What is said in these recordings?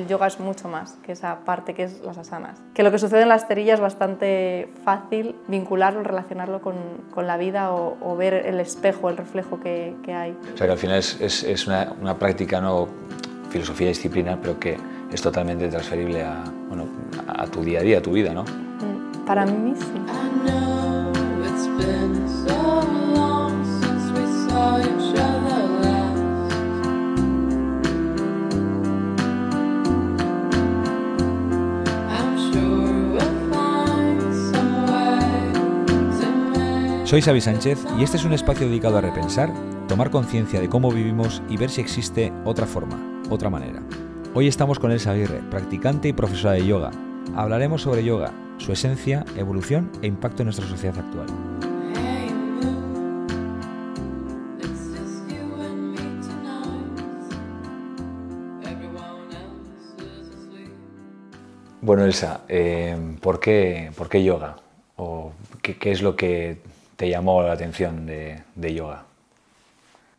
El yoga es mucho más que esa parte que es las asanas. Que lo que sucede en las terillas es bastante fácil vincularlo, relacionarlo con, con la vida o, ver el espejo, el reflejo que, hay. O sea que al final es, es, una, una, práctica, no filosofía disciplina, pero que es totalmente transferible a, bueno, a tu día a día, a tu vida, ¿no? Mm, para mí sí. Soy Xavi Sánchez y este es un espacio dedicado a repensar, tomar conciencia de cómo vivimos y ver si existe otra forma, otra manera. Hoy estamos con Elsa Aguirre, practicante y profesora de yoga. Hablaremos sobre yoga, su esencia, evolución e impacto en nuestra sociedad actual. Bueno, Elsa, eh, ¿por, qué, ¿por, yoga? ¿O qué, es lo que te llamó la atención de, yoga?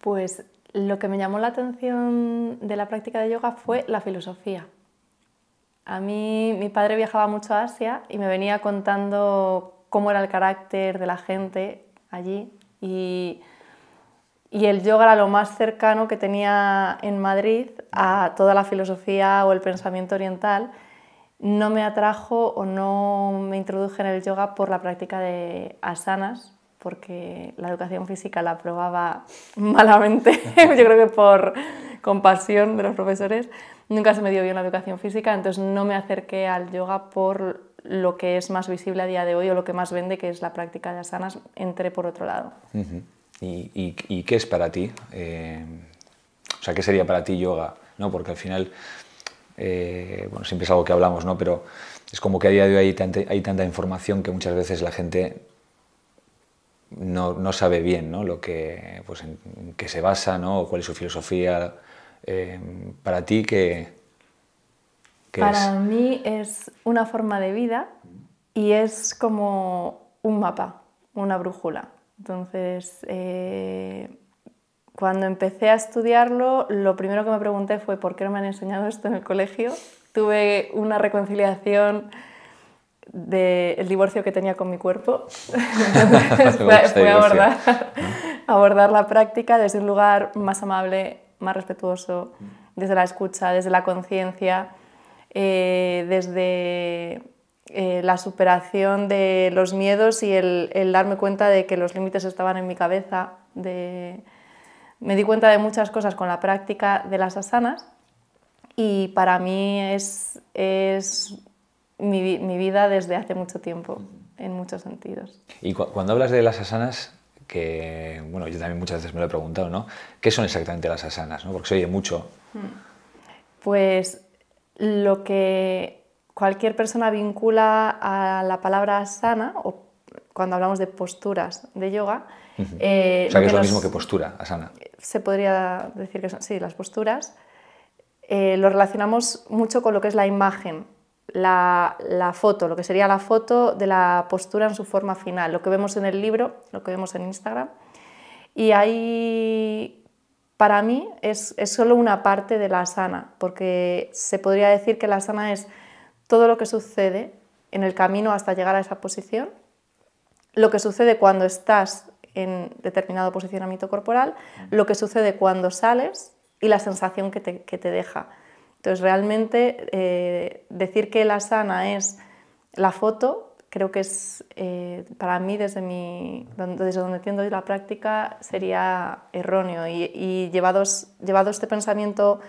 Pues lo que me llamó la atención de la práctica de yoga fue la filosofía. A mí mi padre viajaba mucho a Asia y me venía contando cómo era el carácter de la gente allí y, y, el yoga era lo más cercano que tenía en Madrid a toda la filosofía o el pensamiento oriental. No me atrajo o no me introduje en el yoga por la práctica de asanas, porque la educación física la probaba malamente, yo creo que por compasión de los profesores. Nunca se me dio bien la educación física, entonces no me acerqué al yoga por lo que es más visible a día de hoy o lo que más vende, que es la práctica de asanas, entré por otro lado. ¿Y, qué es para ti? Eh, o sea, ¿qué sería para ti yoga? ¿No? Porque al final, eh, bueno, siempre es algo que hablamos, ¿no? Pero es como que a día de hoy hay tanta, hay tanta información que muchas veces la gente no, sabe bien Lo que, pues en, qué se basa ¿no? o cuál es su filosofía. Eh, para ti, ¿qué, para mí es una forma de vida y es como un mapa, una brújula. Entonces, eh, cuando empecé a estudiarlo, lo primero que me pregunté fue por qué no me han enseñado esto en el colegio. Tuve una reconciliación del divorcio que tenía con mi cuerpo. Entonces fue, abordar, la práctica desde un lugar más amable, más respetuoso, desde la escucha, desde la conciencia, eh, desde eh, la superación de los miedos y el, darme cuenta de que los límites estaban en mi cabeza. De... Me di cuenta de muchas cosas con la práctica de las asanas y para mí es, es mi, vida desde hace mucho tiempo, en muchos sentidos. Y cuando hablas de las asanas, que bueno, yo también muchas veces me lo he preguntado, ¿no? ¿Qué son exactamente las asanas? Porque se oye mucho. Hmm. Pues lo que cualquier persona vincula a la palabra asana, o cuando hablamos de posturas de yoga. Eh, o sea, que, es lo mismo que postura, asana. Se podría decir que son, sí, las posturas. Eh, lo relacionamos mucho con lo que es la imagen la, foto, lo que sería la foto de la postura en su forma final, lo que vemos en el libro, lo que vemos en Instagram. Y ahí, para mí, es, solo una parte de la sana, porque se podría decir que la sana es todo lo que sucede en el camino hasta llegar a esa posición, lo que sucede cuando estás en determinado posicionamiento corporal, lo que sucede cuando sales y la sensación que te, que te deja. Entonces, realmente eh, decir que la sana es la foto, creo que es eh, para mí, desde, mi, desde donde entiendo la práctica, sería erróneo. Y, llevado este pensamiento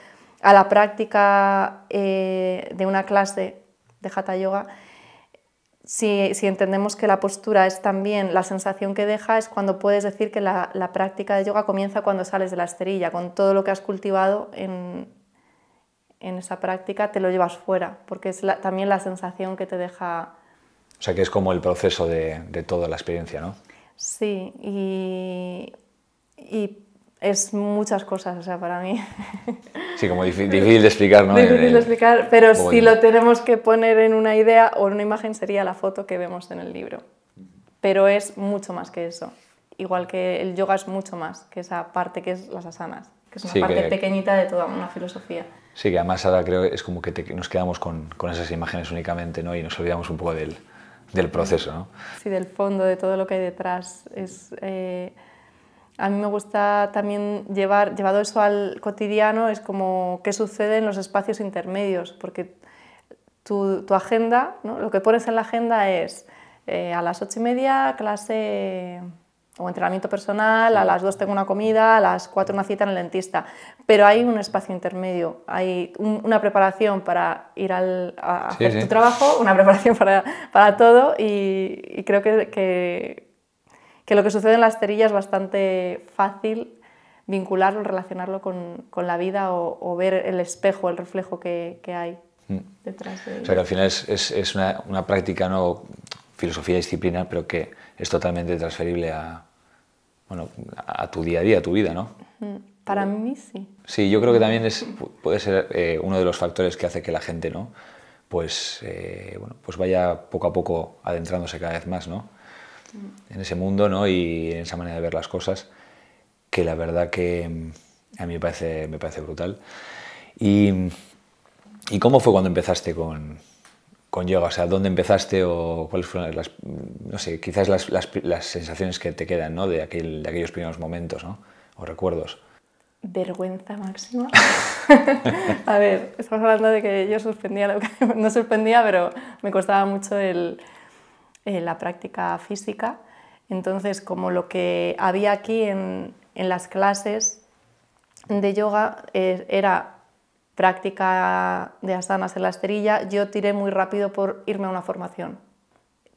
a la práctica eh, de una clase de Hatha Yoga, si, entendemos que la postura es también la sensación que deja, es cuando puedes decir que la, la práctica de yoga comienza cuando sales de la esterilla, con todo lo que has cultivado en, en esa práctica, te lo llevas fuera, porque es también la sensación que te deja. O sea, que es como el proceso de, de toda la experiencia, ¿no? Sí, y, y es muchas cosas, o sea, para mí. Sí, como difícil, de explicar, ¿no? Difícil de eh, explicar, pero si lo tenemos que poner en una idea o en una imagen sería la foto que vemos en el libro. Pero es mucho más que eso. Igual que el yoga es mucho más que esa parte que es las asanas, que es una parte pequeñita de toda una filosofía. Sí, que además ahora creo que es como que nos quedamos con, con, esas imágenes únicamente ¿no? y nos olvidamos un poco del, del proceso. ¿no? Sí, del fondo, de todo lo que hay detrás. Es, eh, a mí me gusta también llevar, llevado eso al cotidiano, es como qué sucede en los espacios intermedios, porque tu, tu agenda, ¿no? lo que pones en la agenda es eh, a las ocho y media clase o entrenamiento personal, a las 2 tengo una comida, a las 4 una cita en el dentista, pero hay un espacio intermedio, hay una preparación para ir al, a hacer tu trabajo, una preparación para, para todo y, creo que, que, lo que sucede en la esterilla es bastante fácil vincularlo, relacionarlo con, con la vida o, ver el espejo, el reflejo que, que hay. Mm. Detrás de... O sea que al final es, es, una, una, práctica ¿no? filosofía disciplinar, pero que es totalmente transferible a, bueno, a tu día a día, a tu vida, ¿no? Para mí sí. Sí, yo creo que también es, puede ser eh, uno de los factores que hace que la gente, ¿no? Pues, eh, bueno, pues vaya poco a poco adentrándose cada vez más, ¿no? En ese mundo, ¿no? Y en esa manera de ver las cosas, que la verdad que mm, a mí me parece, me parece brutal. ¿Y cómo fue cuando empezaste con, con yoga? O sea, ¿dónde empezaste o cuáles fueron las, no sé, quizás las, sensaciones que te quedan ¿no? de, aquel, de aquellos primeros momentos ¿no? o recuerdos? Vergüenza máxima. a ver, estamos hablando de que yo suspendía, lo que, no suspendía, pero me costaba mucho el, eh, la práctica física. Entonces, como lo que había aquí en, las clases de yoga eh, era práctica de asanas en la esterilla, yo tiré muy rápido por irme a una formación,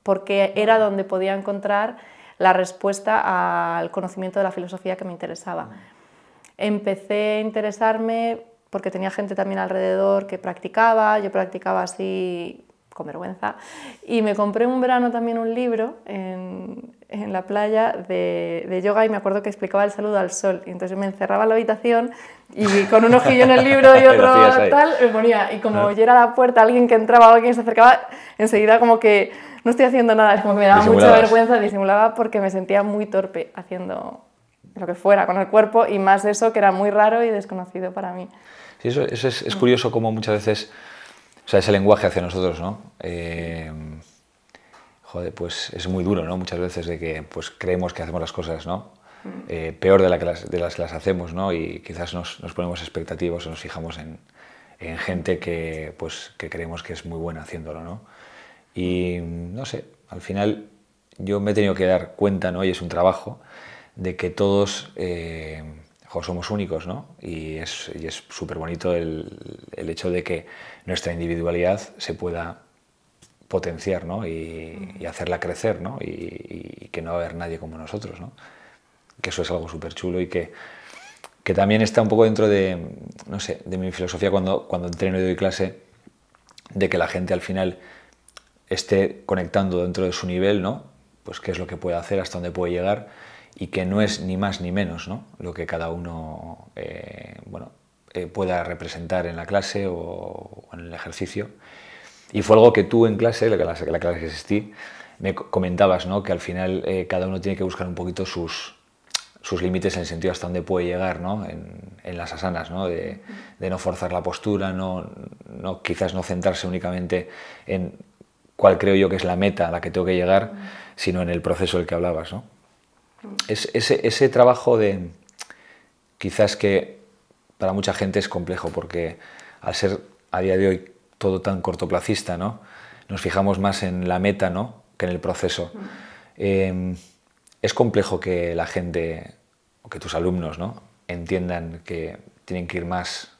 porque era donde podía encontrar la respuesta al conocimiento de la filosofía que me interesaba. Empecé a interesarme porque tenía gente también alrededor que practicaba, yo practicaba así con vergüenza, y me compré un verano también un libro en, en la playa de, yoga y me acuerdo que explicaba el saludo al sol. Y entonces me encerraba en la habitación y con un ojillo en el libro y otro tal, me ponía. Y como ah. oyera la puerta alguien que entraba o alguien se acercaba, enseguida como que no estoy haciendo nada. Es como que me daba mucha vergüenza, disimulaba porque me sentía muy torpe haciendo lo que fuera con el cuerpo y más eso que era muy raro y desconocido para mí. Sí, eso, es, curioso como muchas veces, o sea, ese lenguaje hacia nosotros, ¿no? Eh, pues es muy duro, ¿no? Muchas veces de que pues creemos que hacemos las cosas, ¿no? Eh, peor de, las, que las hacemos, ¿no? Y quizás nos, ponemos expectativas o nos fijamos en, gente que, pues, que creemos que es muy buena haciéndolo, ¿no? Y no sé, al final yo me he tenido que dar cuenta, ¿no? Y es un trabajo de que todos eh, somos únicos, ¿no? Y es súper bonito el hecho de que nuestra individualidad se pueda potenciar ¿no? y, hacerla crecer ¿no? Y, que no va a haber nadie como nosotros. ¿no? Que eso es algo súper chulo y que, que, también está un poco dentro de, no sé, de mi filosofía cuando, cuando entreno y doy clase, de que la gente al final esté conectando dentro de su nivel, ¿no? pues qué es lo que puede hacer, hasta dónde puede llegar y que no es ni más ni menos ¿no? lo que cada uno eh, bueno, eh, pueda representar en la clase o en el ejercicio y fue algo que tú en clase, la, clase, la clase que asistí, me comentabas, ¿no? Que al final eh, cada uno tiene que buscar un poquito sus, sus límites en el sentido hasta dónde puede llegar, ¿no? En, las asanas, ¿no? De, no forzar la postura, no, no, quizás no centrarse únicamente en cuál creo yo que es la meta a la que tengo que llegar, sino en el proceso del que hablabas, Es, ese, ese trabajo de quizás que para mucha gente es complejo porque al ser a día de hoy todo tan cortoplacista, ¿no? Nos fijamos más en la meta, ¿no? Que en el proceso. Em, es complejo que la gente, o que tus alumnos, ¿no? Entiendan que tienen que ir más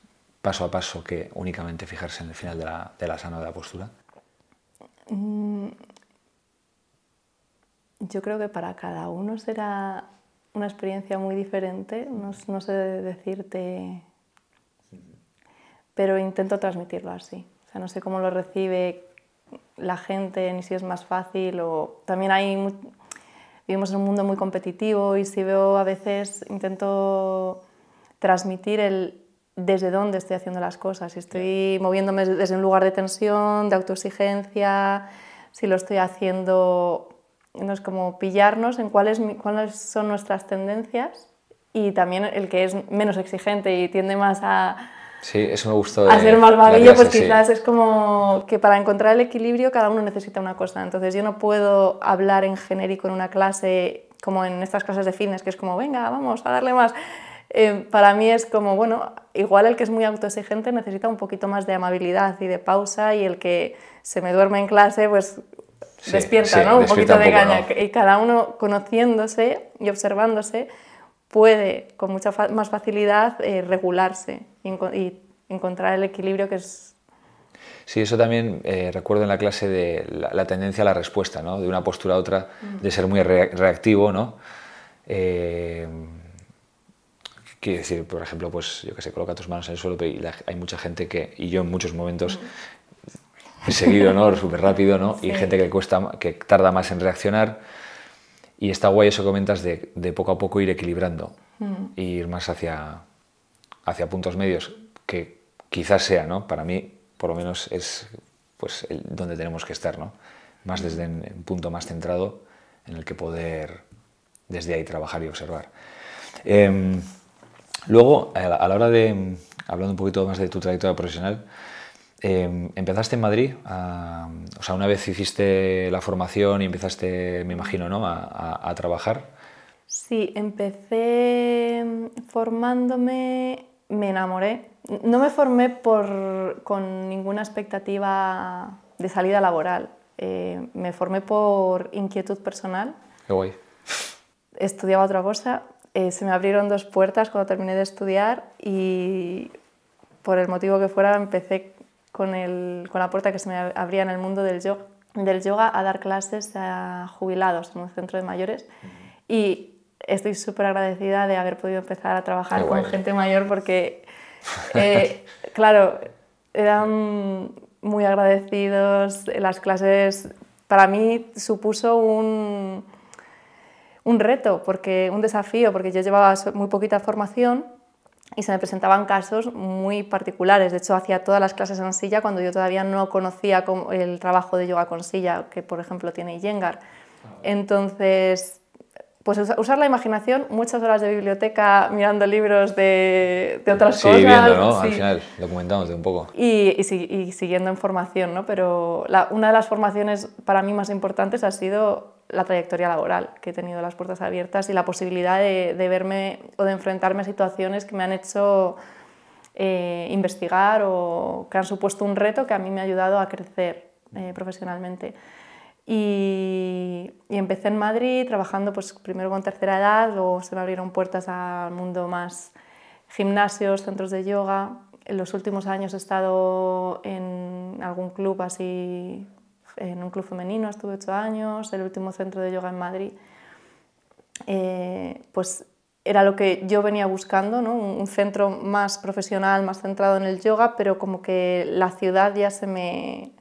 paso a paso que únicamente fijarse en el final de la, de la sana de la postura? Mm, yo creo que para cada uno será una experiencia muy diferente, no, no sé decirte, pero intento transmitirlo así no sé cómo lo recibe la gente, ni si es más fácil o también hay... Vivimos en un mundo muy competitivo y si veo a veces, intento transmitir el desde dónde estoy haciendo las cosas, si estoy moviéndome desde un lugar de tensión, de autoexigencia, si lo estoy haciendo, no es como pillarnos en cuáles, cuáles son nuestras tendencias y también el que es menos exigente y tiende más a, Sí, eso me gustó. De Hacer malvavillo, pues quizás es como que para encontrar el equilibrio cada uno necesita una cosa. Entonces yo no puedo hablar en genérico en una clase como en estas clases de fitness, que es como, venga, vamos a darle más. Eh, para mí es como, bueno, igual el que es muy autoexigente necesita un poquito más de amabilidad y de pausa y el que se me duerme en clase, pues despierta, ¿no? Un poquito de caña. Y cada uno conociéndose y observándose puede con mucha más facilidad eh, regularse y, encontrar el equilibrio que es... Sí, eso también eh, recuerdo en la clase de la, tendencia a la respuesta, ¿no? de una postura a otra, mm. de ser muy reactivo, ¿no? Eh, quiero decir, por ejemplo, pues yo que sé, coloca tus manos en el suelo pero hay mucha gente que, y yo en muchos momentos... he mm. seguido, ¿no? Súper rápido, ¿no? Y gente que, cuesta, que tarda más en reaccionar. Y está guay eso que comentas de, poco a poco ir equilibrando mm. ir más hacia, hacia puntos medios, que quizás sea, ¿no? Para mí, por lo menos, es pues, donde tenemos que estar, ¿no? Más desde un punto más centrado en el que poder desde ahí trabajar y observar. Em, luego, a la, hora de, hablando un poquito más de tu trayectoria profesional, Em, empezaste en Madrid, o sea, una vez hiciste la formación y empezaste, me imagino, ¿no? a, trabajar. Sí, empecé em, formándome, me enamoré. No me formé con ninguna expectativa de salida laboral. Eh, me formé por inquietud personal. Qué guay. Estudiaba otra cosa. Eh, se me abrieron dos puertas cuando terminé de estudiar y por el motivo que fuera empecé con, la puerta que se me abría en el mundo del yoga, del yoga a dar clases a jubilados en un centro de mayores. Y estoy súper agradecida de haber podido empezar a trabajar con gente mayor porque, eh, claro, eran muy agradecidos. Las clases para mí supuso un, un reto, porque, un desafío, porque yo llevaba muy poquita formación y se me presentaban casos muy particulares. De hecho, hacía todas las clases en silla cuando yo todavía no conocía el trabajo de yoga con silla, que por ejemplo tiene Iyengar. Ah, Entonces, pues usar la imaginación, muchas horas de biblioteca mirando libros de, de otras sí, cosas. ¿no? Al final, documentándose un poco. Y, siguiendo en formación, ¿no? Pero una de las formaciones para mí más importantes ha sido la trayectoria laboral, que he tenido las puertas abiertas y la posibilidad de, verme o de enfrentarme a situaciones que me han hecho eh, investigar o que han supuesto un reto que a mí me ha ayudado a crecer eh, profesionalmente. Y, empecé en Madrid trabajando pues, primero con tercera edad, luego se me abrieron puertas al mundo más gimnasios, centros de yoga. En los últimos años he estado en algún club así, en un club femenino estuve ocho años, el último centro de yoga en Madrid. Eh, pues era lo que yo venía buscando, ¿no? un centro más profesional, más centrado en el yoga, pero como que la ciudad ya se me,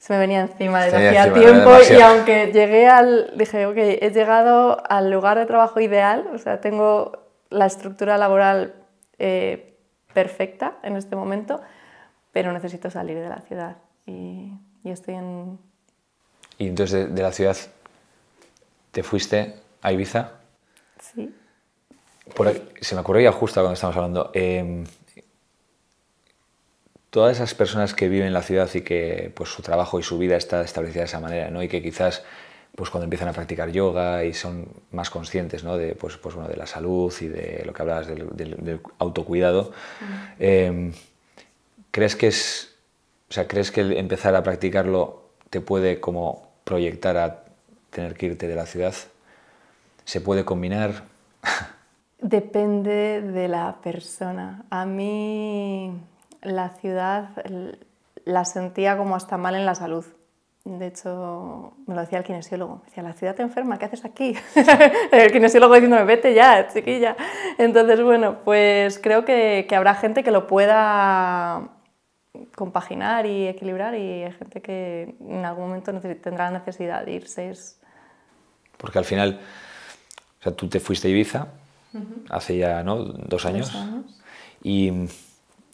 se me venía encima desde hacía tiempo y aunque llegué al, dije, ok, he llegado al lugar de trabajo ideal, o sea, tengo la estructura laboral eh, perfecta en este momento, pero necesito salir de la ciudad y, estoy en... Y entonces de, la ciudad te fuiste a Ibiza. Sí. se me ya justo cuando estamos hablando. Em, todas esas personas que viven en la ciudad y que pues, su trabajo y su vida está establecida de esa manera, ¿no? Y que quizás pues cuando empiezan a practicar yoga y son más conscientes ¿no? de, pues, pues, bueno, de la salud y de lo que hablabas del, autocuidado, em, ¿crees que es, o sea, crees que empezar a practicarlo te puede como proyectar a tener que irte de la ciudad? ¿Se puede combinar? Depende de la persona. A mí la ciudad la sentía como hasta mal en la salud. De hecho, me lo decía el kinesiólogo. Me decía, la ciudad te enferma, ¿qué haces aquí? el kinesiólogo diciéndome, vete ya, chiquilla. Entonces, bueno, pues creo que, habrá gente que lo pueda compaginar y equilibrar y hay gente que en algún momento tendrá necesidad de irse. Porque al final, o sea, tú te fuiste a Ibiza hace ya ¿no? dos años. Dos años. Y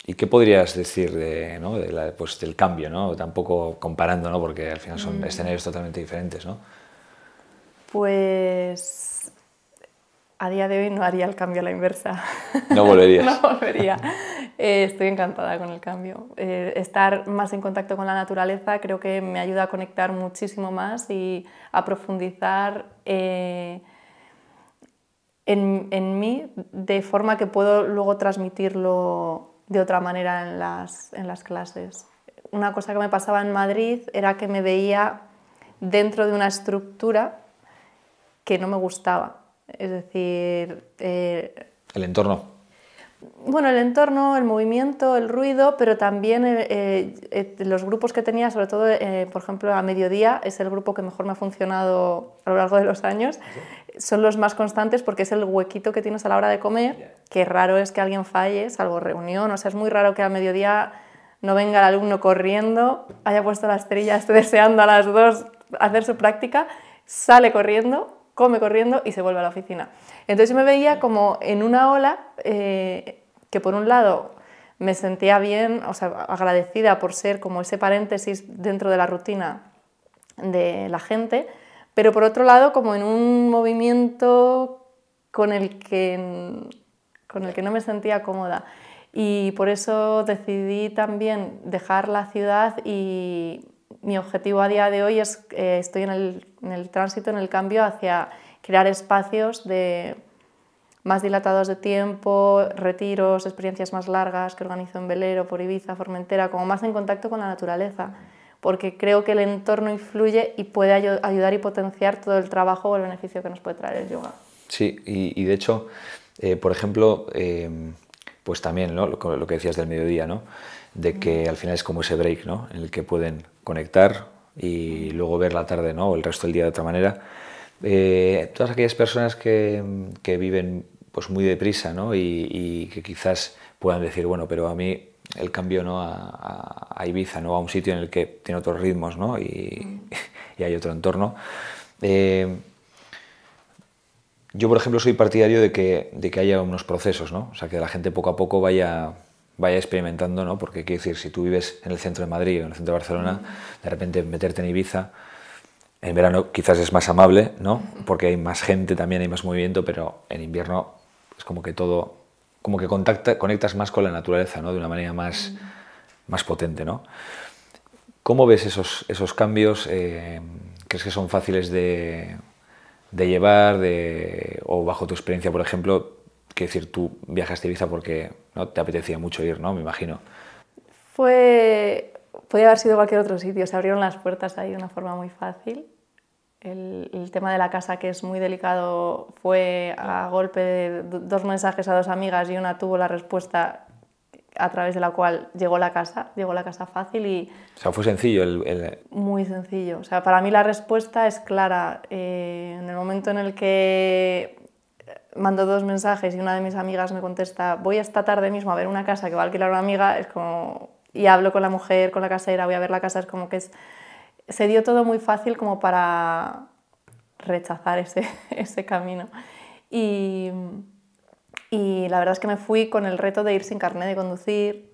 ¿Y qué podrías decir pues, del cambio? Tampoco comparando, porque al final son mm. escenarios totalmente diferentes. Pues a día de hoy no haría el cambio a la inversa. No volverías. no volvería. Eh, estoy encantada con el cambio. Eh, estar más en contacto con la naturaleza creo que me ayuda a conectar muchísimo más y a profundizar. Eh, en, mí de forma que puedo luego transmitirlo de otra manera en las, en las clases. Una cosa que me pasaba en Madrid era que me veía dentro de una estructura que no me gustaba. Es decir... Eh, el entorno bueno, el entorno, el movimiento, el ruido, pero también eh, eh, eh, los grupos que tenía, sobre todo, por ejemplo, a mediodía, es el grupo que mejor me ha funcionado a lo largo de los años. Son los más constantes porque es el huequito que tienes a la hora de comer, que raro es que alguien falle, salvo reunión, o sea, es muy raro que a mediodía no venga el alumno corriendo, haya puesto la estrella, esté deseando a las dos hacer su práctica, sale corriendo come corriendo y se vuelve a la oficina. Entonces me veía como en una ola eh, que por un lado me sentía bien, o sea, agradecida por ser como ese paréntesis dentro de la rutina de la gente, pero por otro lado como en un movimiento con el que, con el que no me sentía cómoda. Y por eso decidí también dejar la ciudad y mi objetivo a día de hoy es, eh, estoy en el en el tránsito, en el cambio hacia crear espacios de más dilatados de tiempo, retiros, experiencias más largas que organizo en Velero, por Ibiza, Formentera, como más en contacto con la naturaleza, porque creo que el entorno influye y puede ayudar y potenciar todo el trabajo o el beneficio que nos puede traer el yoga. Sí, y, de hecho, eh, por ejemplo, em, pues también ¿no? lo, lo, que decías del mediodía, ¿no? de que al final es como ese break ¿no? en el que pueden conectar, y luego ver la tarde ¿no? o el resto del día de otra manera. Eh, todas aquellas personas que, que, viven pues muy deprisa ¿no? y, que quizás puedan decir, bueno, pero a mí el cambio ¿no? a, Ibiza, ¿no? a un sitio en el que tiene otros ritmos ¿no? y, y hay otro entorno. Eh, yo, por ejemplo, soy partidario de que, de que haya unos procesos, ¿no? o sea, que la gente poco a poco vaya vaya experimentando, ¿no? Porque quiero decir, si tú vives en el centro de Madrid o en el centro de Barcelona, de repente meterte en Ibiza, en verano quizás es más amable, ¿no? Porque hay más gente también, hay más movimiento, pero en invierno es como que todo, como que contacta, conectas más con la naturaleza, ¿no? De una manera más, más potente, ¿no? ¿Cómo ves esos, esos cambios? Eh, ¿Crees que son fáciles de, llevar? De, o bajo tu experiencia, por ejemplo, que decir, tú viajas a Ibiza porque no te apetecía mucho ir, ¿no? Me imagino. Fue. Podía haber sido cualquier otro sitio. Se abrieron las puertas ahí de una forma muy fácil. El, tema de la casa, que es muy delicado, fue a golpe de dos mensajes a dos amigas y una tuvo la respuesta a través de la cual llegó la casa, llegó la casa fácil y... O sea, fue sencillo el... Muy sencillo. O sea, para mí la respuesta es clara. Eh, en el momento en el que mando dos mensajes y una de mis amigas me contesta, voy esta tarde mismo a ver una casa que va a alquilar una amiga, es como, y hablo con la mujer, con la casera, voy a ver la casa, es como que es, se dio todo muy fácil como para rechazar ese, ese camino. Y, y, la verdad es que me fui con el reto de ir sin carnet de conducir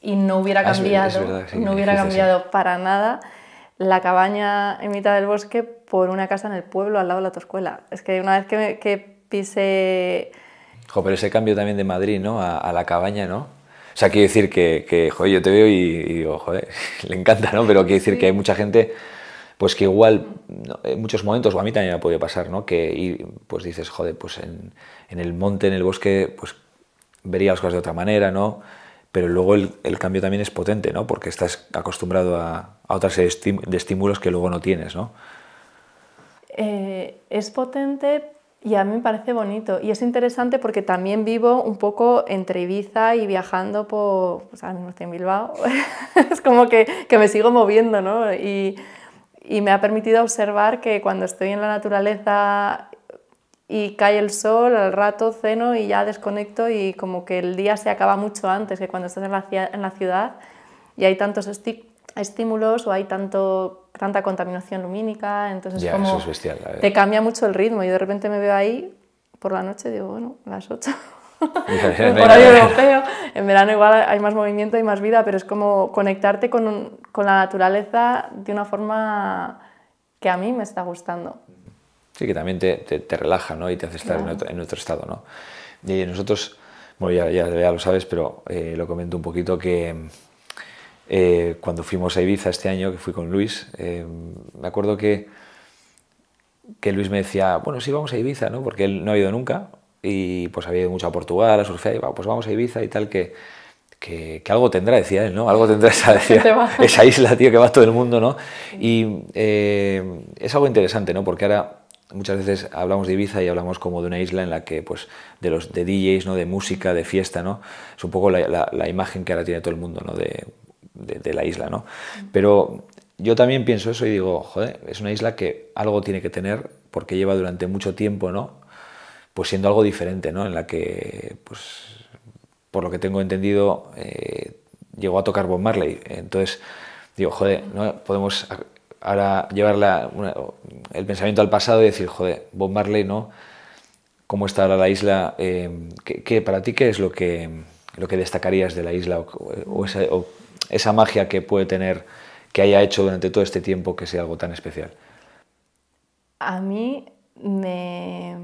y no hubiera ah, cambiado, no hubiera cambiado para nada la cabaña en mitad del bosque por una casa en el pueblo al lado de la autoescuela. Es que una vez que, que pero ese cambio también de Madrid, ¿no? A, la cabaña, ¿no? O sea, quiero decir que, yo te veo y, y, digo, le encanta, ¿no? Pero quiero decir que hay mucha gente, pues que igual, en muchos momentos, o a mí también me ha podido pasar, ¿no? Que pues dices, joder, pues en, el monte, en el bosque, pues vería las cosas de otra manera, ¿no? Pero luego el, cambio también es potente, ¿no? Porque estás acostumbrado a, a otra de estímulos que luego no tienes, ¿no? Eh, es potente, y a mí me parece bonito. Y es interesante porque también vivo un poco entre Ibiza y viajando por... Pues ahora mismo estoy en Bilbao. es como que, que, me sigo moviendo, ¿no? Y, y me ha permitido observar que cuando estoy en la naturaleza y cae el sol, al rato ceno y ya desconecto y como que el día se acaba mucho antes que cuando estás la, en la ciudad y hay tantos estímulos o hay tanto tanta contaminación lumínica, entonces ya, como es bestial, te cambia mucho el ritmo. y de repente me veo ahí por la noche, digo, bueno, las 8. en horario europeo. En verano igual hay más movimiento y más vida, pero es como conectarte con, con la naturaleza de una forma que a mí me está gustando. Sí, que también te, te, relaja ¿no? y te hace estar en, otro, estado. ¿no? Y nosotros, bueno, ya, ya, lo sabes, pero eh, lo comento un poquito que eh, cuando fuimos a Ibiza este año, que fui con Luis, eh, me acuerdo que, que Luis me decía, bueno, sí, vamos a Ibiza, ¿no? Porque él no ha ido nunca y pues había ido mucho a Portugal, a surfear, y pues vamos a Ibiza y tal, que, que, algo tendrá, decía él, ¿no? Algo tendrá esa, isla, tío, que va todo el mundo, ¿no? Y eh, es algo interesante, ¿no? Porque ahora muchas veces hablamos de Ibiza y hablamos como de una isla en la que, pues, de los de DJs, ¿no? De música, de fiesta, ¿no? Es un poco la, imagen que ahora tiene todo el mundo, ¿no? De de, la isla, ¿no? Pero yo también pienso eso y digo, joder, es una isla que algo tiene que tener porque lleva durante mucho tiempo, ¿no? Pues siendo algo diferente, ¿no? En la que, pues, por lo que tengo entendido, eh, llegó a tocar Bob Marley. Entonces, digo, joder, no podemos ahora llevar el pensamiento al pasado y decir, joder, Bob Marley, ¿no? ¿Cómo está ahora la isla? Eh, ¿qué, para ti qué es lo que, lo que destacarías de la isla o esa magia que puede tener, que haya hecho durante todo este tiempo que sea algo tan especial. A mí me...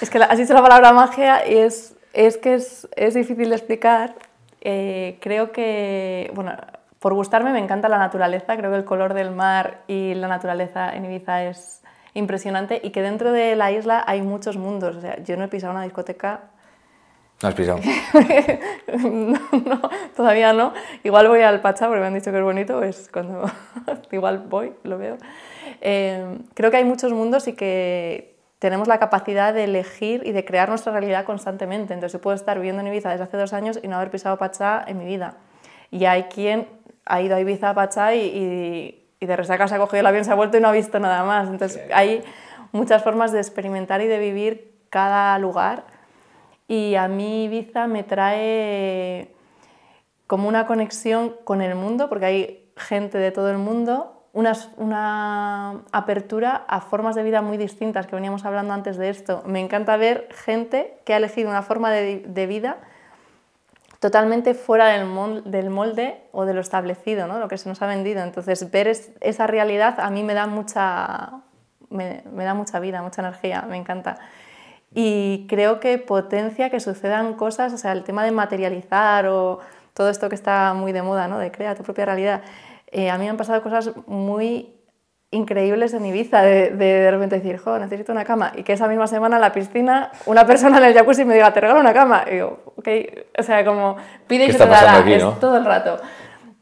Es que has dicho la palabra magia y es, que es, difícil de explicar. Eh, creo que, bueno, por gustarme me encanta la naturaleza, creo que el color del mar y la naturaleza en Ibiza es impresionante y que dentro de la isla hay muchos mundos. O sea, yo no he pisado una discoteca ¿No has pisado? no, todavía no. Igual voy al Pachá porque me han dicho que es bonito, Es pues cuando igual voy, lo veo. Eh, creo que hay muchos mundos y que tenemos la capacidad de elegir y de crear nuestra realidad constantemente. Entonces yo puedo estar viviendo en Ibiza desde hace dos años y no haber pisado Pachá en mi vida. Y hay quien ha ido a Ibiza a Pachá y, de resaca se ha cogido el avión, se ha vuelto y no ha visto nada más. Entonces hay muchas formas de experimentar y de vivir cada lugar y a mí Ibiza me trae como una conexión con el mundo, porque hay gente de todo el mundo, una, una, apertura a formas de vida muy distintas que veníamos hablando antes de esto. Me encanta ver gente que ha elegido una forma de, vida totalmente fuera del molde, del molde, o de lo establecido, ¿no? lo que se nos ha vendido. Entonces, ver esa realidad a mí me da mucha, me da mucha vida, mucha energía, me encanta y creo que potencia que sucedan cosas, o sea, el tema de materializar o todo esto que está muy de moda, ¿no? De crear tu propia realidad. Eh, a mí me han pasado cosas muy increíbles en Ibiza, de, de, de repente decir, jo, necesito una cama, y que esa misma semana en la piscina una persona en el jacuzzi me diga, te regalo una cama, y digo, ok, o sea, como pide y se te dará, es todo el rato.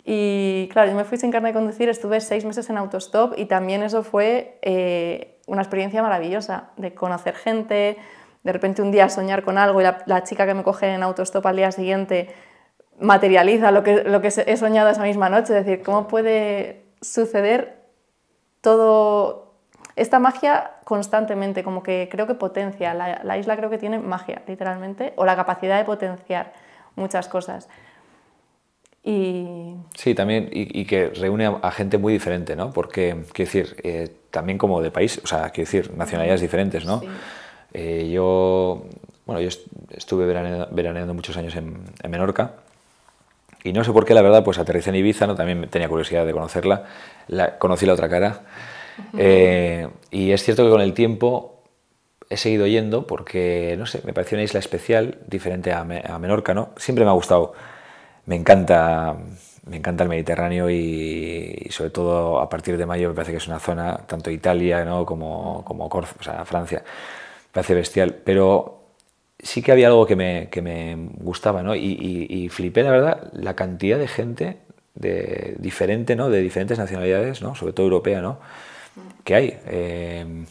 Y claro, yo me fui sin carne de conducir, estuve seis meses en autostop y también eso fue eh, una experiencia maravillosa de conocer gente, de repente un día soñar con algo y la, chica que me coge en autostop al día siguiente materializa lo que, lo que he soñado esa misma noche. Es decir, ¿cómo puede suceder todo esta magia constantemente? Como que creo que potencia. La, isla creo que tiene magia, literalmente, o la capacidad de potenciar muchas cosas. Y... Sí, también, y, que reúne a, gente muy diferente, ¿no? Porque, quiero decir, eh, también como de país, o sea, quiero decir, nacionalidades diferentes, ¿no? Eh, yo, bueno, yo estuve veraneando, muchos años en, Menorca y no sé por qué, la verdad, pues aterricé en Ibiza, ¿no? también tenía curiosidad de conocerla, la, conocí la otra cara eh, y es cierto que con el tiempo he seguido yendo porque, no sé, me pareció una isla especial, diferente a, Menorca, ¿no? Siempre me ha gustado, me encanta me encanta el Mediterráneo y, sobre todo a partir de mayo me parece que es una zona, tanto Italia ¿no? como, como o sea, Francia, parece bestial. Pero sí que había algo que me, gustaba, ¿no? Y, flipé, la verdad, la cantidad de gente de, diferente, ¿no? De diferentes nacionalidades, ¿no? Sobre todo europea, ¿no? Que hay. Eh,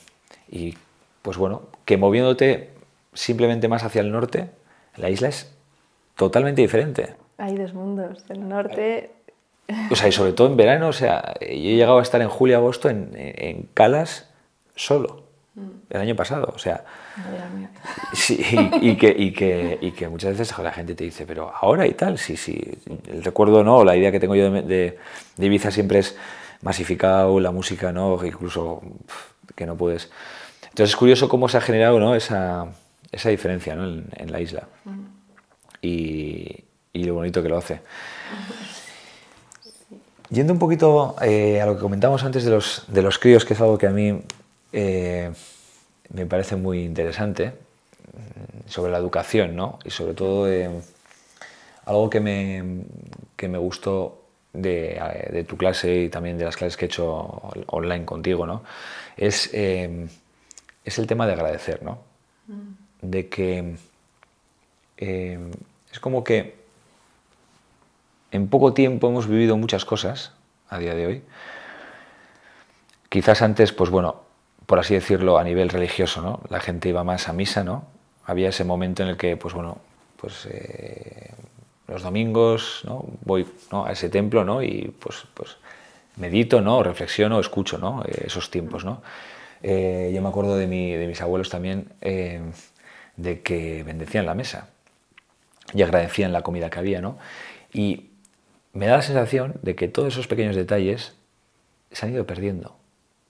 y pues bueno, que moviéndote simplemente más hacia el norte, la isla es totalmente diferente. Hay dos mundos, el norte... O sea, y sobre todo en verano, o sea, yo he llegado a estar en julio, agosto en, en Calas solo el año pasado, o sea, y, que, que, que, muchas veces la gente te dice, pero ahora y tal, sí, sí, el recuerdo no, la idea que tengo yo de, Ibiza siempre es masificado, la música no, incluso que no puedes. Entonces es curioso cómo se ha generado ¿no? esa, esa diferencia en, la isla y, lo bonito que lo hace. Yendo un poquito eh, a lo que comentamos antes de los, de los críos, que es algo que a mí eh, me parece muy interesante mm, sobre la educación, ¿no? Y sobre todo eh, algo que me, que me gustó eh, de, tu clase y también de las clases que he hecho online contigo, ¿no? Es, es el tema de agradecer, ¿no? Mm. De que es como que en poco tiempo hemos vivido muchas cosas a día de hoy. Quizás antes, pues bueno, por así decirlo, a nivel religioso, ¿no? La gente iba más a misa, ¿no? Había ese momento en el que, pues bueno, pues eh, los domingos, ¿no? Voy a ese templo, ¿no? Y pues, pues medito, ¿no? Reflexiono, escucho, ¿no? Eh, esos tiempos, ¿no? Eh, yo me acuerdo de, de mis abuelos también de que bendecían la mesa y agradecían la comida que había, ¿no? Y me da la sensación de que todos esos pequeños detalles se han ido perdiendo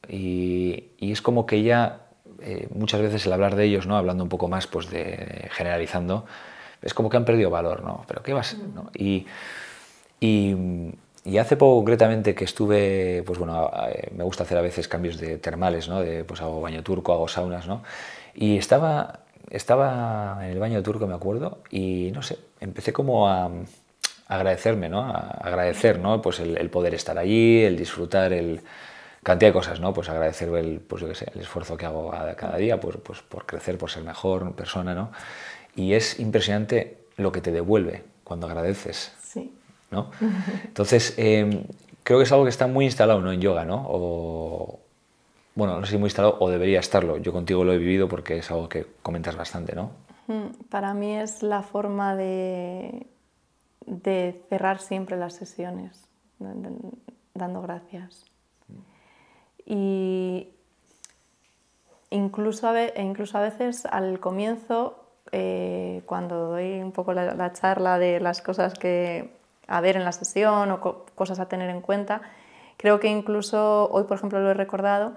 y, es como que ya eh, muchas veces el hablar de ellos, ¿no? hablando un poco más pues de generalizando, es como que han perdido valor, ¿no? Pero ¿qué va Y, y, hace poco concretamente que estuve, pues bueno, me gusta hacer a veces cambios de termales, ¿no? De, pues hago baño turco, hago saunas, ¿no? Y estaba, estaba en el baño turco, me acuerdo, y no sé, empecé como a, agradecerme, ¿no? A agradecer, ¿no? Pues el, el poder estar allí, el disfrutar, el cantidad de cosas, ¿no? Pues agradecer el, pues el esfuerzo que hago cada día pues, pues por crecer, por ser mejor persona, ¿no? Y es impresionante lo que te devuelve cuando agradeces, sí. ¿no? Entonces, em, creo que es algo que está muy instalado, ¿no? En yoga, ¿no? O, bueno, no sé si muy instalado o debería estarlo. Yo contigo lo he vivido porque es algo que comentas bastante, ¿no? Para mí es la forma de, de cerrar siempre las sesiones, dando gracias. Y incluso a, e incluso a veces al comienzo, eh, cuando doy un poco la, charla de las cosas que a ver en la sesión o cosas a tener en cuenta, creo que incluso hoy, por ejemplo, lo he recordado,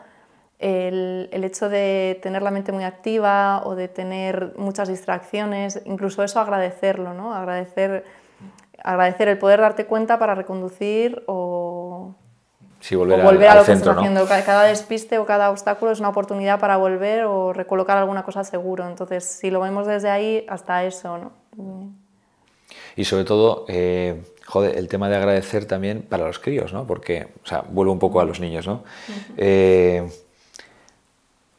el, el, hecho de tener la mente muy activa o de tener muchas distracciones, incluso eso agradecerlo, ¿no? agradecer, agradecer el poder darte cuenta para reconducir o si volver, a lo que centro, haciendo. Cada despiste o cada obstáculo es una oportunidad para volver o recolocar alguna cosa seguro. Entonces, si lo vemos desde ahí, hasta eso, ¿no? Y sobre todo, eh, joder, el tema de agradecer también para los críos, ¿no? Porque, o sea, vuelvo un poco a los niños, ¿no? Eh,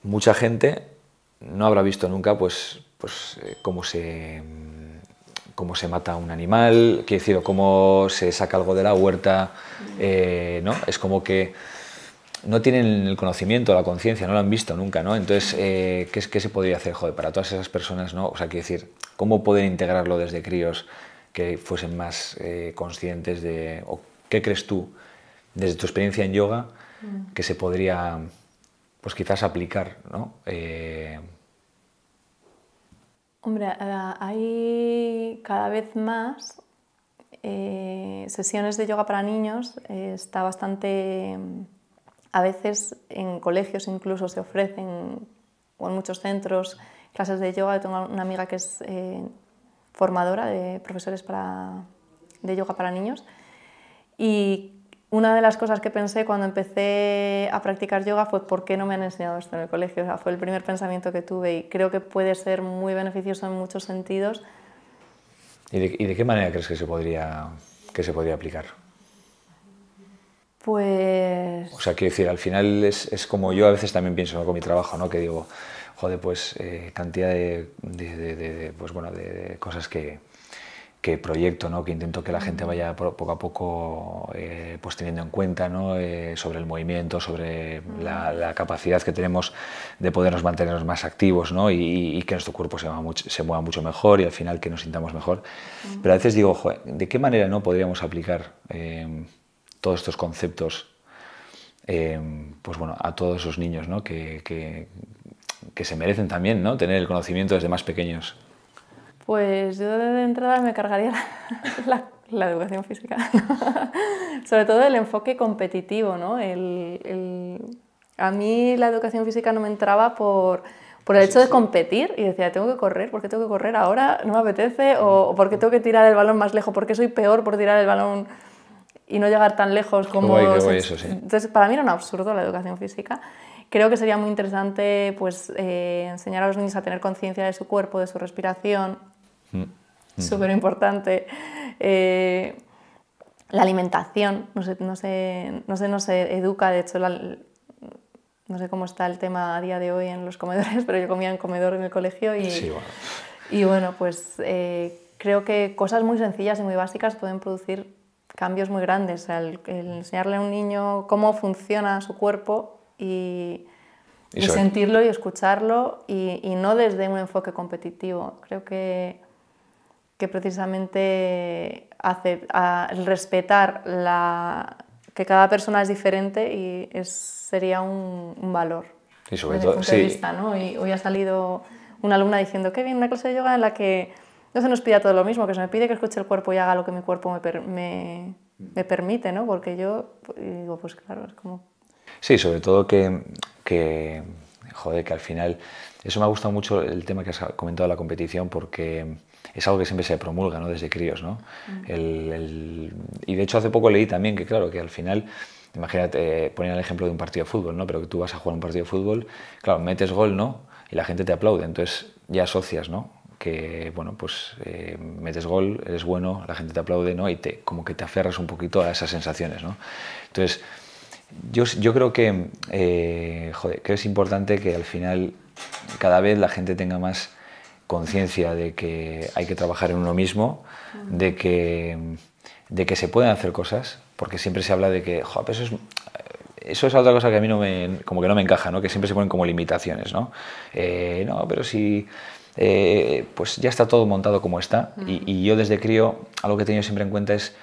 mucha gente no habrá visto nunca, pues, pues, eh, cómo se cómo se mata un animal, quiero decir, cómo se saca algo de la huerta, eh, ¿no? Es como que no tienen el conocimiento, la conciencia, no lo han visto nunca, ¿no? Entonces, eh, qué ¿qué, ¿qué, se podría hacer, joder, para todas esas personas, ¿no? O sea, quiero decir, ¿cómo pueden integrarlo desde críos que fuesen más eh, conscientes de, qué crees tú, desde tu experiencia en yoga, mm. que se podría, pues quizás aplicar, ¿no? Hombre, eh, hay cada vez más eh, sesiones de yoga para niños. Eh, está bastante... A veces en colegios incluso se ofrecen, o en muchos centros, clases de yoga. tengo una amiga que es formadora de profesores de yoga para niños. Y una de las cosas que pensé cuando empecé a practicar yoga fue por qué no me han enseñado esto en el colegio. fue el primer pensamiento que tuve y creo que puede ser muy beneficioso en muchos sentidos. ¿Y de, qué manera crees que se podría, que se podría aplicar? Pues... O sea, quiero decir, al final es, es como yo a veces también pienso con mi trabajo, ¿no? Que digo, joder, pues eh, cantidad de pues, bueno, de, cosas que, que proyecto, ¿no? que intento que la gente vaya poco a poco eh, pues teniendo en cuenta ¿no? Eh, sobre el movimiento, sobre la, capacidad que tenemos de podernos mantenernos más activos ¿no? y, que nuestro cuerpo se mueva, mucho, mejor y al final que nos sintamos mejor. Pero a veces digo, ¿de qué manera no podríamos aplicar em, todos estos conceptos em, pues bueno, a todos esos niños ¿no? que, que, que se merecen también ¿no? tener el conocimiento desde más pequeños? Pues yo de entrada me cargaría la, educación física. Sobre todo el enfoque competitivo, ¿no? a mí la educación física no me entraba por, el hecho de competir y decía, tengo que correr, ¿por qué tengo que correr ahora? No me apetece, mm. o, ¿por qué tengo que tirar el balón más lejos? ¿Por qué soy peor por tirar el balón y no llegar tan lejos como... Entonces, para mí era un absurdo la educación física. Creo que sería muy interesante pues, eh, enseñar a los niños a tener conciencia de su cuerpo, de su respiración, Súper importante. Eh, la alimentación, no sé no, se, no, no educa, de hecho, no sé cómo está el tema a día de hoy en los comedores, pero yo comía en comedor en el colegio y, bueno. y bueno, pues eh, creo que cosas muy sencillas y muy básicas pueden producir cambios muy grandes. al enseñarle a un niño cómo funciona su cuerpo y, y sentirlo y escucharlo y, y no desde un enfoque competitivo. Creo que que precisamente hace, a respetar la, que cada persona es diferente y es, sería un, un valor. Y sobre todo, sí. ¿no? Y hoy ha salido una alumna diciendo, qué bien, una clase de yoga en la que no se nos pida todo lo mismo, que se me pide que escuche el cuerpo y haga lo que mi cuerpo me, me, permite, ¿no? Porque yo pues, digo, pues claro, es como... Sí, sobre todo que, que, joder, que al final, eso me ha gustado mucho el tema que has comentado de la competición, porque es algo que siempre se promulga ¿no? desde críos. ¿no? y de hecho hace poco leí también que, claro, que al final... Imagínate, eh, el ejemplo de un partido de fútbol, ¿no? Pero que tú vas a jugar un partido de fútbol, claro, metes gol, ¿no? Y la gente te aplaude, entonces ya asocias, ¿no? que bueno pues eh, metes gol eres bueno la gente te aplaude no y te como que te aferras un poquito a esas sensaciones no entonces yo, yo creo que eh, joder, que es importante que al final cada vez la gente tenga más conciencia de que hay que trabajar en uno mismo, de que, de que se pueden hacer cosas, porque siempre se habla de que, eso es, eso es otra cosa que a mí no me, como que no me encaja, ¿no? que siempre se ponen como limitaciones, ¿no? Eh, no, pero si... Eh, pues ya está todo montado como está y, yo desde crío algo que he tenido siempre en cuenta es,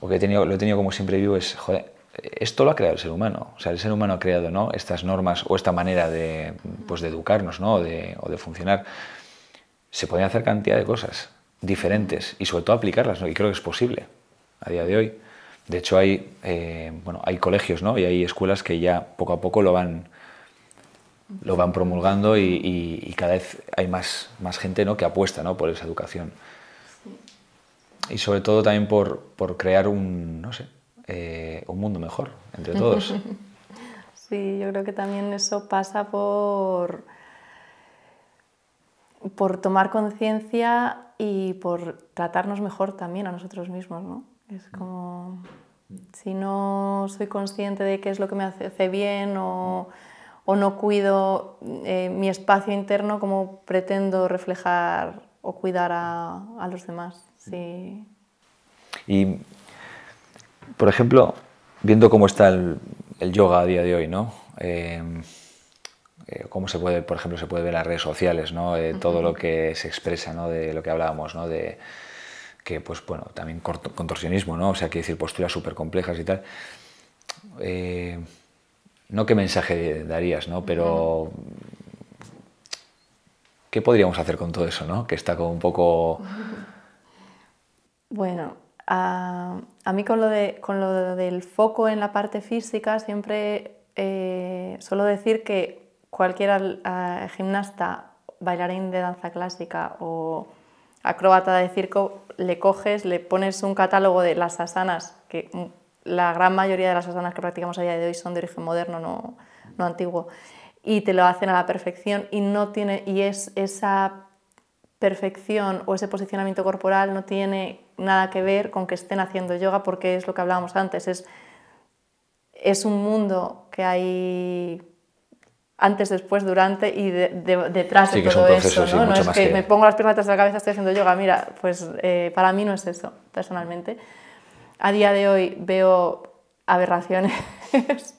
o que he tenido, lo he tenido como siempre vivo es, esto lo ha creado el ser humano. O sea, el ser humano ha creado ¿no? estas normas o esta manera de, pues, de educarnos ¿no? o, de, o de funcionar se podían hacer cantidad de cosas diferentes y sobre todo aplicarlas, y creo que es posible a día de hoy. De hecho, hay, eh, bueno, hay colegios ¿no? y hay escuelas que ya poco a poco lo van, lo van promulgando y, cada vez hay más, más gente ¿no? que apuesta ¿no? por esa educación. Y sobre todo también por, crear un, no sé, eh, un mundo mejor entre todos. Sí, yo creo que también eso pasa por por tomar conciencia y por tratarnos mejor también a nosotros mismos, ¿no? Es como si no soy consciente de qué es lo que me hace bien o, no cuido eh, mi espacio interno, ¿cómo pretendo reflejar o cuidar a, los demás? Y, por ejemplo, viendo cómo está el, yoga a día de hoy, ¿no? Eh, eh, cómo se puede, por ejemplo, se puede ver en las redes sociales, ¿no? Eh, todo lo que se expresa, ¿no? De lo que hablábamos, ¿no? De que, pues, bueno, también contorsionismo, ¿no? O sea, quiere decir posturas súper complejas y tal. Eh, no qué mensaje darías, ¿no? Pero... ¿Qué podríamos hacer con todo eso, ¿no? Que está como un poco... Bueno, a, mí con lo, de, con lo del foco en la parte física siempre suelo decir que cualquier gimnasta, bailarín de danza clásica o acróbata de circo, le coges, le pones un catálogo de las asanas, que la gran mayoría de las asanas que practicamos a día de hoy son de origen moderno, no, antiguo, y te lo hacen a la perfección y, no tiene, y es esa perfección o ese posicionamiento corporal no tiene nada que ver con que estén haciendo yoga porque es lo que hablábamos antes, es, es un mundo que hay antes, después, durante y detrás de todo eso. ¿no? no es que, me pongo las piernas detrás de la cabeza, estoy haciendo yoga. Mira, pues eh, para mí no es eso, personalmente. A día de hoy veo aberraciones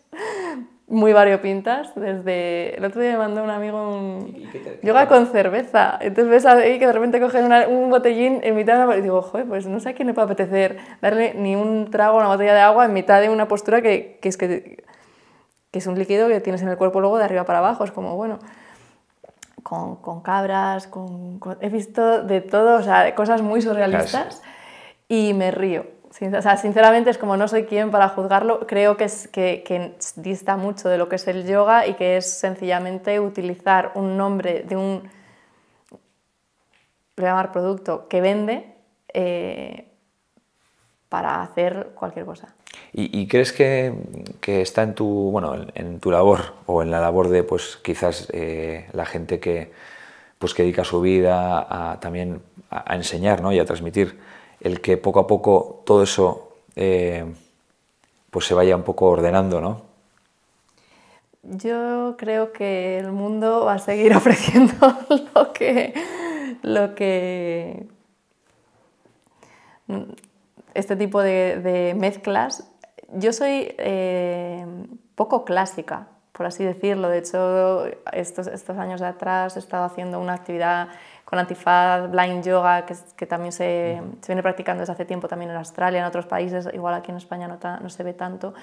muy variopintas. Desde el otro día me mandó un amigo un yoga con cerveza. Entonces ves ahí que de repente cogen un botellín en mitad de una... Y digo, joder, pues no sé a quién le puede apetecer darle ni un trago a una botella de agua en mitad de una postura que es que que es un líquido que tienes en el cuerpo luego de arriba para abajo, es como, bueno, con, cabras, con, he visto de todo, o sea, cosas muy surrealistas y me río. O sea, sinceramente es como no soy quien para juzgarlo, creo que, es, que, dista mucho de lo que es el yoga y que es sencillamente utilizar un nombre de un llamar producto que vende eh, para hacer cualquier cosa. ¿Y, crees que, está en tu, bueno, en, tu labor o en la labor de pues, quizás eh, la gente pues, que, dedica su vida a, también a, enseñar y a transmitir, el que poco a poco todo eso eh, pues se vaya un poco ordenando, ¿no? Yo creo que el mundo va a seguir ofreciendo lo que, lo que mm, este tipo de mezclas yo soy eh, poco clásica, por así decirlo. De hecho, estos, años de atrás he estado haciendo una actividad con antifaz, blind yoga, que, que también mm. se, viene practicando desde hace tiempo también en Australia, en otros países, igual aquí en España no, se ve tanto.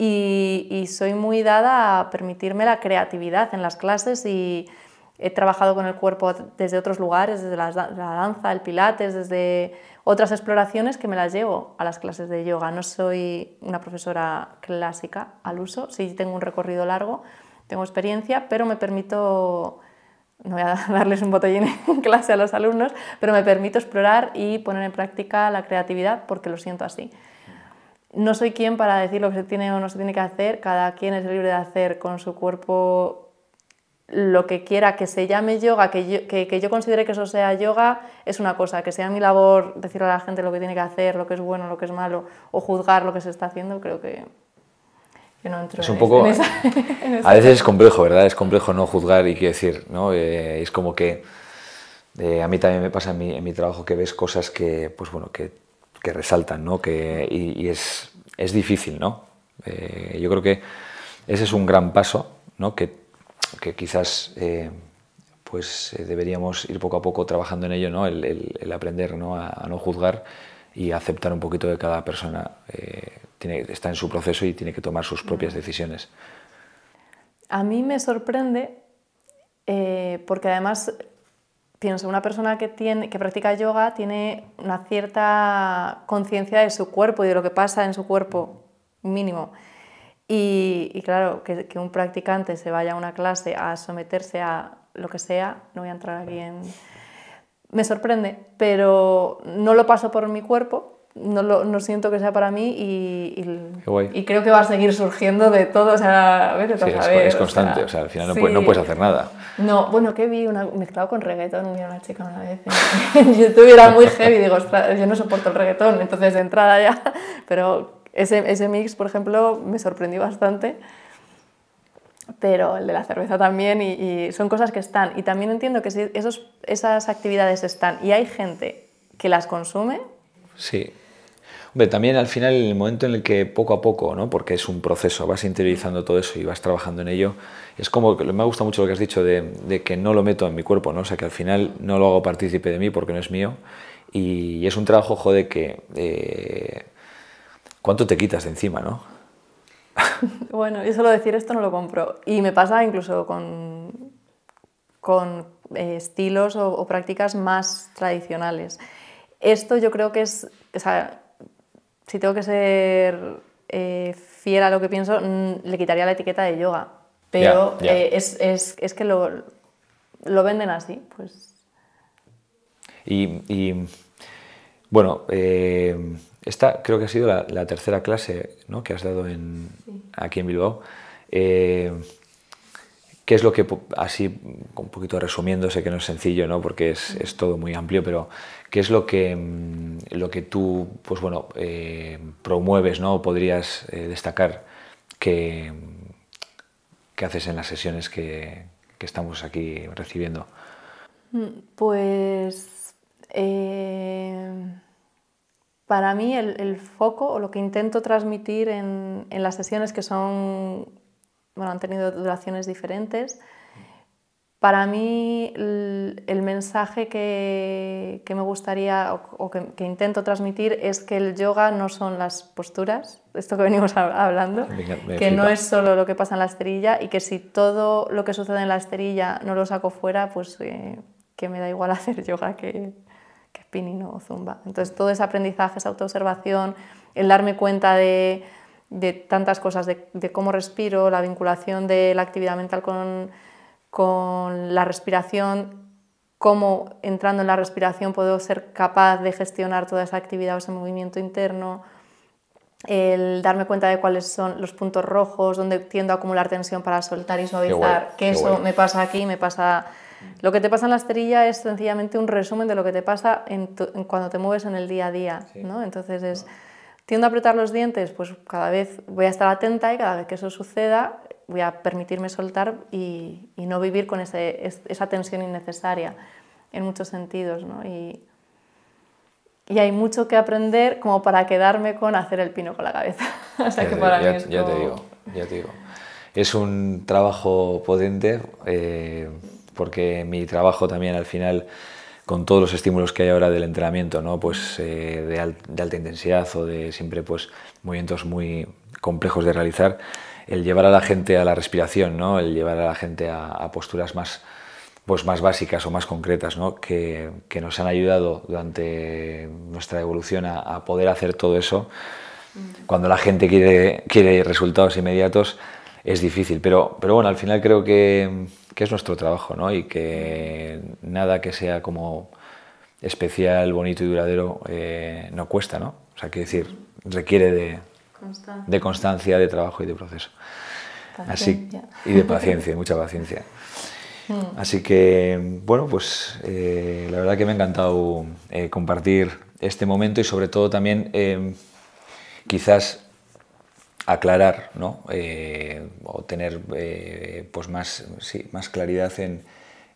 Y, y, soy muy dada a permitirme la creatividad en las clases y he trabajado con el cuerpo desde otros lugares, desde la, danza, el pilates, desde otras exploraciones que me las llevo a las clases de yoga. No soy una profesora clásica al uso, sí tengo un recorrido largo, tengo experiencia, pero me permito, no voy a darles un botellín en clase a los alumnos, pero me permito explorar y poner en práctica la creatividad porque lo siento así. No soy quien para decir lo que se tiene o no se tiene que hacer, cada quien es libre de hacer con su cuerpo lo que quiera que se llame yoga, que yo, considere que eso sea yoga, es una cosa, que sea mi labor decirle a la gente lo que tiene que hacer, lo que es bueno, lo que es malo, o juzgar lo que se está haciendo, creo que, no entro un en poco, A veces es complejo, ¿verdad? Es complejo no juzgar y qué decir, ¿no? Eh, es como que eh, a mí también me pasa en mi, trabajo que ves cosas que, pues bueno, que, resaltan, ¿no? Que, y, es, difícil, ¿no? Eh, yo creo que ese es un gran paso, ¿no? Que que quizás eh, pues eh, deberíamos ir poco a poco trabajando en ello, ¿no? el, aprender A, no juzgar y aceptar un poquito de cada persona. Eh, está en su proceso y tiene que tomar sus propias decisiones. A mí me sorprende porque además pienso, una persona que practica yoga tiene una cierta conciencia de su cuerpo y de lo que pasa en su cuerpo mínimo. Y, claro, que, un practicante se vaya a una clase a someterse a lo que sea, no voy a entrar aquí en... Me sorprende, pero no lo paso por mi cuerpo, no, lo, no siento que sea para mí y, y, creo que va a seguir surgiendo de todo. es, constante, o sea, al final no, puedes, no, puedes, hacer nada. No, bueno, que vi una, mezclado con reggaetón, una chica una vez en, en muy heavy, digo, yo no soporto el reggaetón, entonces de entrada ya, pero ese, mix, por ejemplo, me sorprendió bastante, pero el de la cerveza también, y, son cosas que están. Y también entiendo que si esas actividades están y hay gente que las consume. Sí. Hombre, también al final, el momento en el que poco a poco, ¿no? porque es un proceso, vas interiorizando todo eso y vas trabajando en ello, es como que me gusta mucho lo que has dicho de, que no lo meto en mi cuerpo, ¿no? o sea que al final no lo hago partícipe de mí porque no es mío. Y es un trabajo, joder, que eh, ¿Cuánto te quitas de encima, no? bueno, yo solo decir esto no lo compro. Y me pasa incluso con, con eh, estilos o, prácticas más tradicionales. Esto yo creo que es, o sea, si tengo que ser eh, fiel a lo que pienso, mm, le quitaría la etiqueta de yoga. Pero eh, es, es, que lo, lo, venden así, pues. Y, bueno, esta creo que ha sido la, tercera clase que has dado en, aquí en Bilbao. Eh, ¿Qué es lo que, así, un poquito resumiendo, sé que no es sencillo, porque es, todo muy amplio, pero qué es lo que, lo que tú pues bueno, eh, promueves ¿no? podrías eh, destacar que, haces en las sesiones que, estamos aquí recibiendo? Mm, pues para mí el, foco o lo que intento transmitir en, en, las sesiones que son, bueno, han tenido duraciones diferentes, para mí el, mensaje que, que, me gustaría o, que, que, intento transmitir es que el yoga no son las posturas, esto que venimos hablando, que no es solo lo que pasa en la esterilla y que si todo lo que sucede en la esterilla no lo saco fuera, pues eh, que me da igual hacer yoga que, que o zumba. Entonces todo ese aprendizaje, esa autoobservación, el darme cuenta de, tantas cosas, de, cómo respiro, la vinculación de la actividad mental con, la respiración, cómo entrando en la respiración puedo ser capaz de gestionar toda esa actividad o ese movimiento interno, el darme cuenta de cuáles son los puntos rojos, donde tiendo a acumular tensión para soltar y suavizar, que eso me pasa aquí, me pasa lo que te pasa en la esterilla es sencillamente un resumen de lo que te pasa en cuando te mueves en el día a día, ¿no? Entonces es, tiendo a apretar los dientes, pues cada vez voy a estar atenta y cada vez que eso suceda voy a permitirme soltar y, y no vivir con ese, esa tensión innecesaria en muchos sentidos, ¿no? Y, y hay mucho que aprender como para quedarme con hacer el pino con la cabeza. ya que te, para te digo, ya te digo. Es un trabajo potente. Eh, porque mi trabajo también al final con todos los estímulos que hay ahora del entrenamiento, ¿no? pues, eh, de, alta intensidad o de siempre pues, movimientos muy complejos de realizar, el llevar a la gente a la respiración, ¿no? el llevar a la gente a, posturas más, pues, más básicas o más concretas, ¿no? que, nos han ayudado durante nuestra evolución a, a, poder hacer todo eso. Cuando la gente quiere, quiere resultados inmediatos es difícil, pero, pero bueno, al final creo que que es nuestro trabajo, ¿no? Y que nada que sea como especial, bonito y duradero eh, no cuesta, ¿no? O sea, que decir, requiere de, constancia. de trabajo y de proceso. Así, y de paciencia, mucha paciencia. Mm. Así que, bueno, pues eh, la verdad que me ha encantado eh, compartir este momento y sobre todo también quizás aclarar ¿no? Eh, o tener eh, pues más, sí, más claridad en,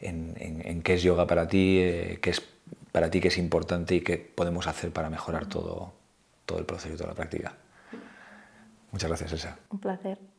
en, qué es yoga para ti, eh, qué es para ti, es importante y qué podemos hacer para mejorar todo, todo el proceso y toda la práctica. Muchas gracias, Elsa. Un placer.